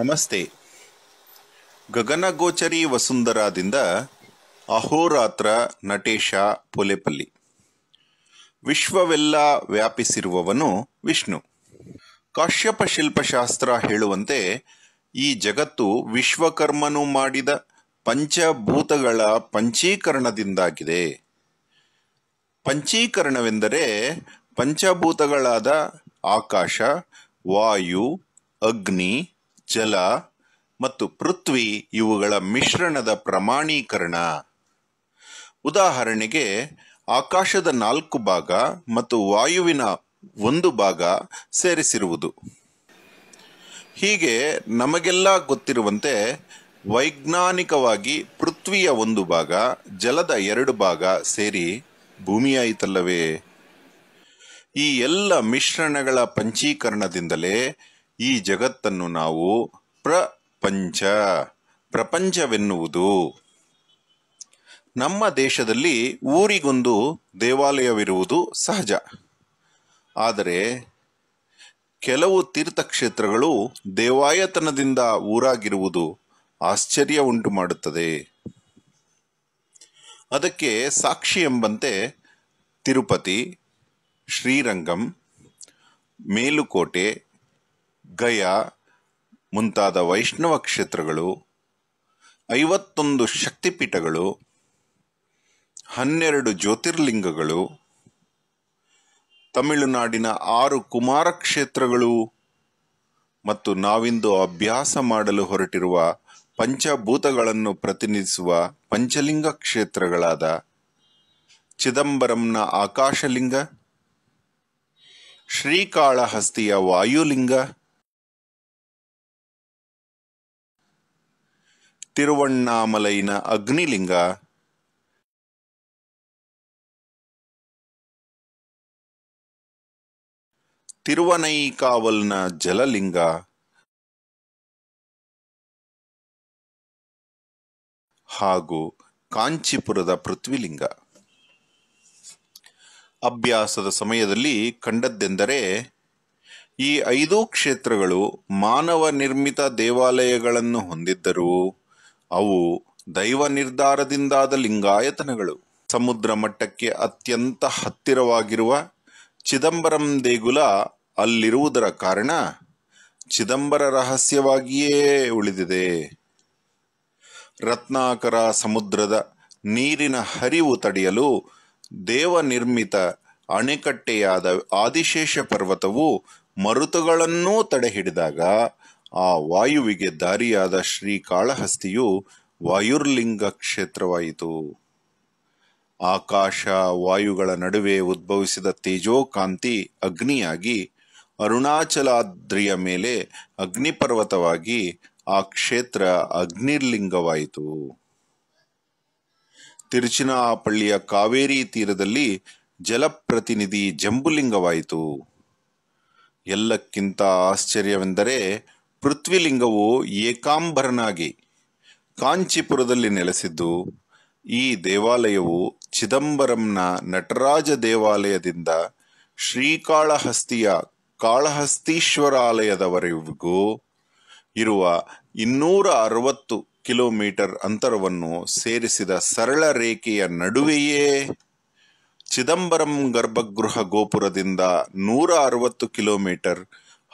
ನಮಸ್ತೆ ಗಗನಗೋಚರಿ ವಸುಂಧರಾದಿಂದ ಅಹೋರಾತ್ರ ನಟೇಶ ಪೊಲೆಪಲ್ಲಿ ವಿಶ್ವವೆಲ್ಲ ವ್ಯಾಪಿಸಿರುವವನು ವಿಷ್ಣು ಕಾಶ್ಯಪ ಶಿಲ್ಪಶಾಸ್ತ್ರ ಹೇಳುವಂತೆ ಈ ಜಗತ್ತು ವಿಶ್ವಕರ್ಮನು ಮಾಡಿದ ಪಂಚಭೂತಗಳ ಪಂಚೀಕರಣದಿಂದಾಗಿದೆ ಪಂಚೀಕರಣವೆಂದರೆ ಪಂಚಭೂತಗಳಾದ ಆಕಾಶ ವಾಯು ಅಗ್ನಿ ಜಲ ಮತ್ತು ಪೃಥ್ವಿ ಇವುಗಳ ಮಿಶ್ರಣದ ಪ್ರಮಾಣೀಕರಣ ಉದಾಹರಣೆಗೆ ಆಕಾಶದ ನಾಲ್ಕು ಭಾಗ ಮತ್ತು ವಾಯುವಿನ ಒಂದು ಭಾಗ ಸೇರಿಸಿರುವುದು ಹೀಗೆ ನಮಗೆಲ್ಲ ಗೊತ್ತಿರುವಂತೆ ವೈಜ್ಞಾನಿಕವಾಗಿ ಪೃಥ್ವಿಯ ಒಂದು ಭಾಗ ಜಲದ ಎರಡು ಭಾಗ ಸೇರಿ ಭೂಮಿಯಾಯಿತಲ್ಲವೇ ಈ ಎಲ್ಲ ಮಿಶ್ರಣಗಳ ಪಂಚೀಕರಣದಿಂದಲೇ ಈ ಜಗತ್ತನ್ನು ನಾವು ಪ್ರಪಂಚ ಪ್ರಪಂಚವೆನ್ನುವುದು ನಮ್ಮ ದೇಶದಲ್ಲಿ ಊರಿಗೊಂದು ದೇವಾಲಯವಿರುವುದು ಸಹಜ ಆದರೆ ಕೆಲವು ತೀರ್ಥಕ್ಷೇತ್ರಗಳು ದೇವಾಯತನದಿಂದ ಊರಾಗಿರುವುದು ಆಶ್ಚರ್ಯ ಉಂಟು ಮಾಡುತ್ತದೆ ಅದಕ್ಕೆ ಸಾಕ್ಷಿ ಎಂಬಂತೆ ತಿರುಪತಿ ಶ್ರೀರಂಗಂ ಮೇಲುಕೋಟೆ ಗಯಾ ಮುಂತಾದ ವೈಷ್ಣವ ಕ್ಷೇತ್ರಗಳು ಐವತ್ತೊಂದು ಶಕ್ತಿಪೀಠಗಳು ಹನ್ನೆರಡು ಜ್ಯೋತಿರ್ಲಿಂಗಗಳು ತಮಿಳುನಾಡಿನ ಆರು ಕುಮಾರ ಕ್ಷೇತ್ರಗಳು ಮತ್ತು ನಾವಿಂದು ಅಭ್ಯಾಸ ಮಾಡಲು ಹೊರಟಿರುವ ಪಂಚಭೂತಗಳನ್ನು ಪ್ರತಿನಿಧಿಸುವ ಪಂಚಲಿಂಗ ಕ್ಷೇತ್ರಗಳಾದ ಚಿದಂಬರಂನ ಆಕಾಶಲಿಂಗ ಶ್ರೀಕಾಳಹಸ್ತಿಯ ವಾಯುಲಿಂಗ ತಿರುವಣ್ಣಾಮಲೈನ ಅಗ್ನಿಲಿಂಗ ತಿರುವನೈಕಾವಲ್ನ ಜಲಲಿಂಗ ಹಾಗೂ ಕಾಂಚಿಪುರದ ಪೃಥ್ವಿಲಿಂಗ ಅಭ್ಯಾಸದ ಸಮಯದಲ್ಲಿ ಕಂಡದ್ದೆಂದರೆ ಈ ಐದೂ ಕ್ಷೇತ್ರಗಳು ಮಾನವ ನಿರ್ಮಿತ ದೇವಾಲಯಗಳನ್ನು ಹೊಂದಿದ್ದರೂ ಅವು ದೈವ ನಿರ್ಧಾರದಿಂದಾದ ಲಿಂಗಾಯತನಗಳು ಸಮುದ್ರ ಮಟ್ಟಕ್ಕೆ ಅತ್ಯಂತ ಹತ್ತಿರವಾಗಿರುವ ಚಿದಂಬರಂ ದೇಗುಲ ಅಲ್ಲಿರುವುದರ ಕಾರಣ ಚಿದಂಬರ ರಹಸ್ಯವಾಗಿಯೇ ಉಳಿದಿದೆ ರತ್ನಾಕರ ಸಮುದ್ರದ ನೀರಿನ ಹರಿವು ತಡೆಯಲು ದೇವ ನಿರ್ಮಿತ ಅಣೆಕಟ್ಟೆಯಾದ ಆದಿಶೇಷ ಪರ್ವತವು ಮರುತುಗಳನ್ನೂ ತಡೆಹಿಡಿದಾಗ ಆ ವಾಯುವಿಗೆ ದಾರಿಯಾದ ಶ್ರೀ ಕಾಳಹಸ್ತಿಯು ವಾಯುರ್ಲಿಂಗ ಕ್ಷೇತ್ರವಾಯಿತು ಆಕಾಶ ವಾಯುಗಳ ನಡುವೆ ಉದ್ಭವಿಸಿದ ತೇಜೋಕಾಂತಿ ಅಗ್ನಿಯಾಗಿ ಅರುಣಾಚಲಾದ್ರಿಯ ಮೇಲೆ ಅಗ್ನಿಪರ್ವತವಾಗಿ ಆ ಕ್ಷೇತ್ರ ಅಗ್ನಿರ್ಲಿಂಗವಾಯಿತು ತಿರುಚಿನಾಪಳ್ಳಿಯ ಕಾವೇರಿ ತೀರದಲ್ಲಿ ಜಲಪ್ರತಿನಿಧಿ ಜಂಬುಲಿಂಗವಾಯಿತು ಎಲ್ಲಕ್ಕಿಂತ ಆಶ್ಚರ್ಯವೆಂದರೆ ಪೃಥ್ವಿಲಿಂಗವು ಏಕಾಂಬರನಾಗಿ ಕಾಂಚೀಪುರದಲ್ಲಿ ನೆಲೆಸಿದ್ದು ಈ ದೇವಾಲಯವು ಚಿದಂಬರಂನ ನಟರಾಜ ದೇವಾಲಯದಿಂದ ಶ್ರೀಕಾಳಹಸ್ತಿಯ ಕಾಳಹಸ್ತೀಶ್ವರಾಲಯದವರೆಗೂ ಇರುವ ಇನ್ನೂರ ಅರವತ್ತು ಕಿಲೋಮೀಟರ್ ಅಂತರವನ್ನು ಸೇರಿಸಿದ ಸರಳ ರೇಖೆಯ ನಡುವೆಯೇ ಚಿದಂಬರಂ ಗರ್ಭಗೃಹ ಗೋಪುರದಿಂದ ನೂರ ಅರವತ್ತು ಕಿಲೋಮೀಟರ್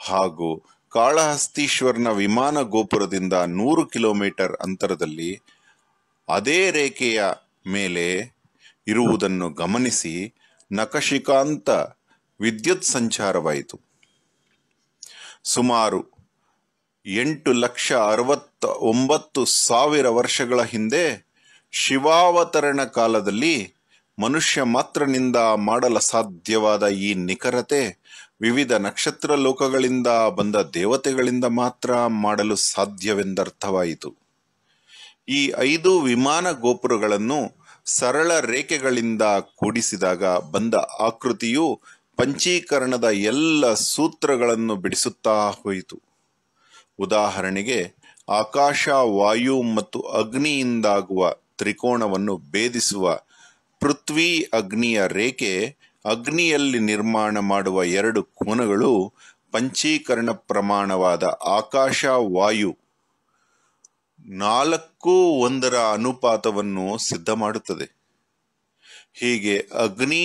ಹಾಗೂ ಕಾಳಹಸ್ತೀಶ್ವರನ ವಿಮಾನ ಗೋಪುರದಿಂದ ನೂರು ಕಿಲೋಮೀಟರ್ ಅಂತರದಲ್ಲಿ ಅದೇ ರೇಖೆಯ ಮೇಲೆ ಇರುವುದನ್ನು ಗಮನಿಸಿ ನಕಶಿಕಾಂತ ವಿದ್ಯುತ್ ಸಂಚಾರವಾಯಿತು ಸುಮಾರು ಎಂಟು ಲಕ್ಷ ಅರವತ್ತ ಒಂಬತ್ತು ಸಾವಿರ ವರ್ಷಗಳ ಹಿಂದೆ ಶಿವಾವತರಣ ಕಾಲದಲ್ಲಿ ಮನುಷ್ಯ ಮಾತ್ರನಿಂದ ಮಾಡಲು ಸಾಧ್ಯವಾದ ಈ ನಿಖರತೆ ವಿವಿಧ ನಕ್ಷತ್ರ ಲೋಕಗಳಿಂದ ಬಂದ ದೇವತೆಗಳಿಂದ ಮಾತ್ರ ಮಾಡಲು ಸಾಧ್ಯವೆಂದರ್ಥವಾಯಿತು ಈ ಐದು ವಿಮಾನ ಗೋಪುರಗಳನ್ನು ಸರಳ ರೇಖೆಗಳಿಂದ ಕೂಡಿಸಿದಾಗ ಬಂದ ಆಕೃತಿಯು ಪಂಚೀಕರಣದ ಎಲ್ಲ ಸೂತ್ರಗಳನ್ನು ಬಿಡಿಸುತ್ತಾ ಹೋಯಿತು ಉದಾಹರಣೆಗೆ ಆಕಾಶ ವಾಯು ಮತ್ತು ಅಗ್ನಿಯಿಂದಾಗುವ ತ್ರಿಕೋಣವನ್ನು ಭೇದಿಸುವ ಪೃಥ್ವಿ ಅಗ್ನಿಯ ರೇಖೆ ಅಗ್ನಿಯಲ್ಲಿ ನಿರ್ಮಾಣ ಮಾಡುವ ಎರಡು ಕೋನಗಳು ಪಂಚೀಕರಣ ಪ್ರಮಾಣವಾದ ಆಕಾಶ ವಾಯು ನಾಲ್ಕು ಒಂದರ ಅನುಪಾತವನ್ನು ಸಿದ್ಧ ಮಾಡುತ್ತದೆ ಹೀಗೆ ಅಗ್ನಿ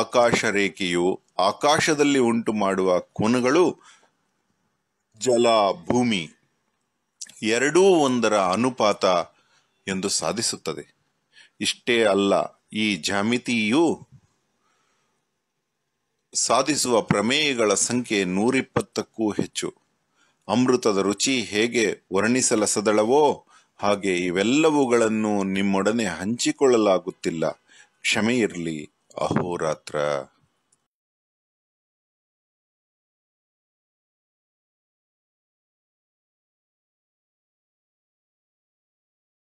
ಆಕಾಶ ರೇಖೆಯು ಆಕಾಶದಲ್ಲಿ ಉಂಟು ಮಾಡುವ ಕೋನಗಳು ಜಲ ಭೂಮಿ ಎರಡೂ ಒಂದರ ಅನುಪಾತ ಎಂದು ಸಾಧಿಸುತ್ತದೆ ಇಷ್ಟೇ ಅಲ್ಲ ಈ ಜ್ಯಾಮಿತಿಯು ಸಾಧಿಸುವ ಪ್ರಮೇಯಗಳ ಸಂಖ್ಯೆ ನೂರಿಪ್ಪತ್ತಕ್ಕೂ ಹೆಚ್ಚು ಅಮೃತದ ರುಚಿ ಹೇಗೆ ವರ್ಣಿಸಲಸದಳವೋ ಹಾಗೆ ಇವೆಲ್ಲವುಗಳನ್ನು ನಿಮ್ಮೊಡನೆ ಹಂಚಿಕೊಳ್ಳಲಾಗುತ್ತಿಲ್ಲ ಕ್ಷಮೆ ಇರಲಿ ಅಹೋರಾತ್ರ